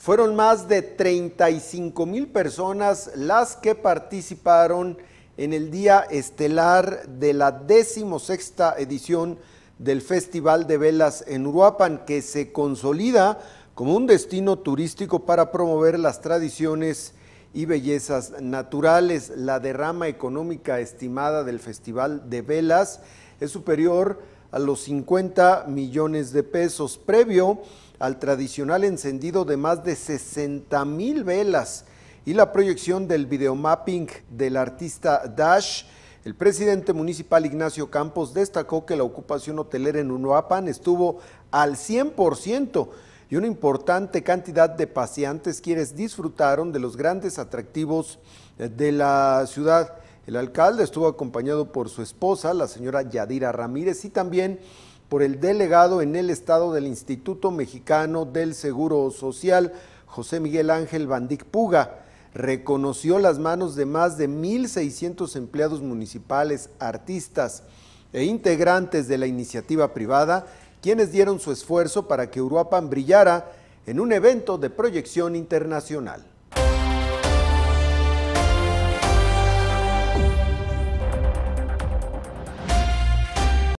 Fueron más de 35 mil personas las que participaron en el día estelar de la decimosexta edición del Festival de Velas en Uruapan, que se consolida como un destino turístico para promover las tradiciones y bellezas naturales. La derrama económica estimada del Festival de Velas es superior a los 50 millones de pesos previo al tradicional encendido de más de 60 mil velas y la proyección del videomapping del artista Dash. El presidente municipal Ignacio Campos destacó que la ocupación hotelera en Unuapan estuvo al 100% y una importante cantidad de paseantes quienes disfrutaron de los grandes atractivos eh, de la ciudad. El alcalde estuvo acompañado por su esposa, la señora Yadira Ramírez, y también por el delegado en el Estado del Instituto Mexicano del Seguro Social, José Miguel Ángel Bandic Puga. Reconoció las manos de más de 1.600 empleados municipales, artistas e integrantes de la iniciativa privada, quienes dieron su esfuerzo para que Uruapan brillara en un evento de proyección internacional.